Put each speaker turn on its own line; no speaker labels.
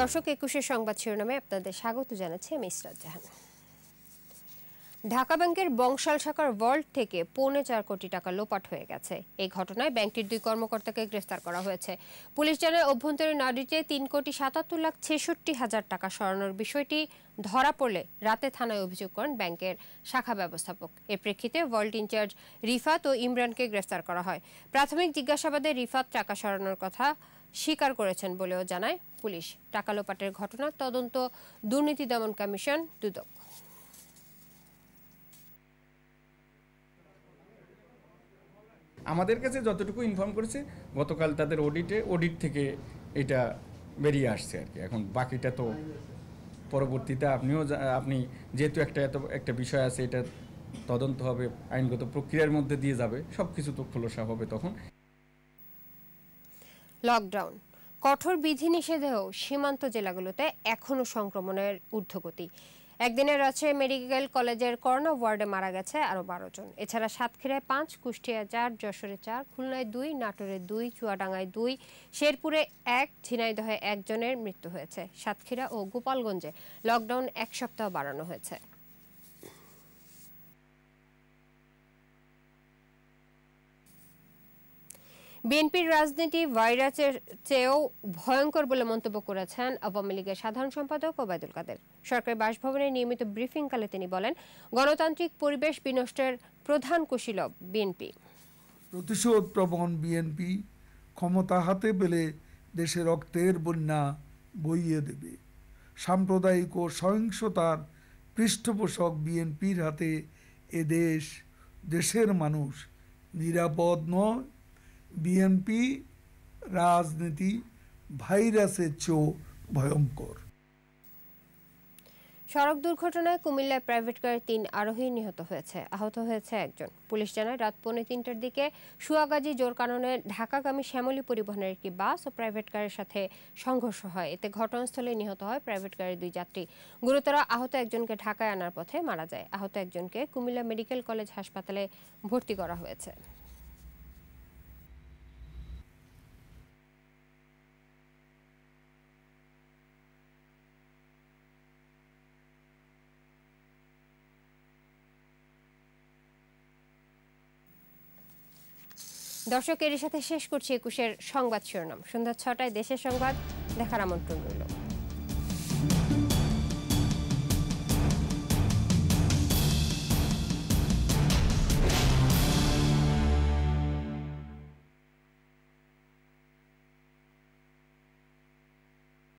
দর্শক একুশে সংবাদ শিরোনামে আপনাদের স্বাগত জানাচ্ছি আমি ইসরাত জাহান ঢাকা ব্যাংকের বংশাল শাখার ওয়ার্ল্ড থেকে পৌনে চার কোটি টাকা লোপাট হয়ে গেছে এই ঘটনায় ব্যাংকটির দুই কর্মকর্তাকে গ্রেফতার করা হয়েছে পুলিশ জানায় অভ্যন্তরীণ অডিটে তিন কোটি সাতাত্তর লাখ ছেষট্টি হাজার টাকা সরানোর বিষয়টি ধরা পড়লে রাতে থানায় অভিযোগ করেন ব্যাংকের শাখা ব্যবস্থাপক এর প্রেক্ষিতে ওয়ার্ল্ড ইনচার্জ রিফাত ও ইমরানকে গ্রেফতার করা হয় প্রাথমিক জিজ্ঞাসাবাদে রিফাত টাকা সরানোর কথা স্বীকার করেছেন বলেও জানায় পুলিশ টাকা লোপাটের ঘটনা তদন্ত দুর্নীতি দমন কমিশন দুদক
আমাদের কাছে যতটুকু ইনফর্ম করেছে গতকাল তাদের অডিটে অডিট থেকে এটা বেরিয়ে আসছে আর কি এখন বাকিটা তো পরবর্তীতে আপনিও আপনি যেহেতু একটা এত একটা বিষয় আছে এটা তদন্ত হবে আইনগত প্রক্রিয়ার মধ্যে দিয়ে যাবে সব কিছু তো খোলসা হবে তখন
লকডাউন কঠোর বিধিনিষেধেও সীমান্ত জেলাগুলোতে এখনও সংক্রমণের ঊর্ধ্বগতি একদিনে রাজশাহী মেডিকেল কলেজের করোনা ওয়ার্ডে মারা গেছে আরও বারো জন এছাড়া সাতক্ষীরায় পাঁচ কুষ্টিয়া চার যশোরে চার খুলনায় দুই নাটোরে দুই চুয়াডাঙ্গায় দুই শেরপুরে এক ঝিনাইদহে একজনের মৃত্যু হয়েছে সাতক্ষীরা ও গোপালগঞ্জে লকডাউন এক সপ্তাহ বাড়ানো হয়েছে বিএনপির রাজনীতি ভাইরাসের চেয়েও ভয়ঙ্কর বলে মন্তব্য করেছেন আওয়ামী লীগের সাধারণ সম্পাদক ওবায়দুল কাদের সরকারি বাসভবনে নিয়মিত ব্রিফিংকালে তিনি বলেন গণতান্ত্রিক পরিবেশ বিনষ্টের প্রধান কুশীলব বিএনপি
প্রতিশোধ প্রবণ বিএনপি ক্ষমতা হাতে পেলে দেশে রক্তের বন্যা বইয়ে দেবে সাম্প্রদায়িক ও সহিংসতার পৃষ্ঠপোষক বিএনপির হাতে এদেশ দেশের মানুষ নিরাপদ নয় বিএনপি রাজনীতি ভাইরাসের চেয়েও ভয়ঙ্কর
সড়ক দুর্ঘটনায় কুমিল্লায় প্রাইভেট কারের তিন আরোহী নিহত হয়েছে আহত হয়েছে একজন পুলিশ জানায় রাত পৌনে তিনটার দিকে সুয়াগাজী জোর কারণে ঢাকাগামী শ্যামলী পরিবহনের একটি বাস ও প্রাইভেট কারের সাথে সংঘর্ষ হয় এতে ঘটনাস্থলে নিহত হয় প্রাইভেট কারের দুই যাত্রী গুরুতর আহত একজনকে ঢাকায় আনার পথে মারা যায় আহত একজনকে কুমিল্লা মেডিকেল কলেজ হাসপাতালে ভর্তি করা হয়েছে দর্শকের সাথে শেষ করছি একুশের সংবাদ শিরোনাম সন্ধ্যা ছটায় দেশের সংবাদ দেখার আমন্ত্রণ রইল